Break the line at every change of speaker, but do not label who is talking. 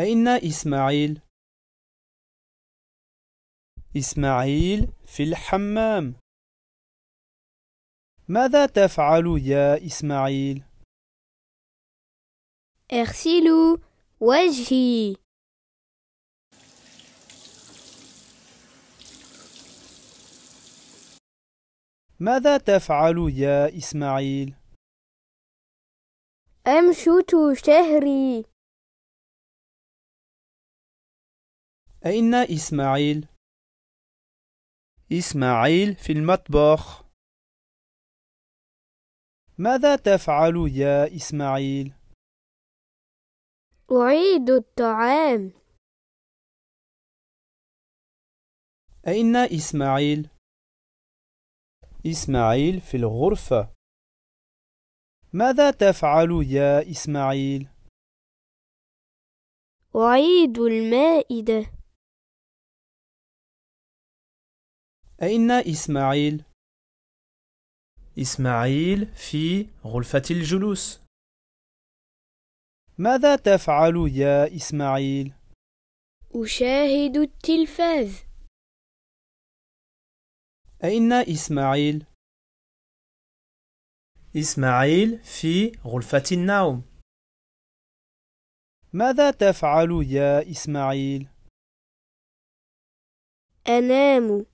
أين إسماعيل؟
إسماعيل في الحمام ماذا تفعل يا إسماعيل؟
أغسل وجهي
ماذا تفعل يا إسماعيل؟ أمشط شهري
أين إسماعيل؟
إسماعيل في المطبخ ماذا تفعل يا إسماعيل؟
أعيد الطعام
أين إسماعيل؟ إسماعيل في الغرفة ماذا تفعل يا إسماعيل؟
أعيد المائدة
أين إسماعيل؟ إسماعيل في غرفة الجلوس ماذا تفعل يا إسماعيل؟ أشاهد التلفاز أين إسماعيل؟ إسماعيل في غرفة النوم ماذا تفعل يا إسماعيل؟
أنام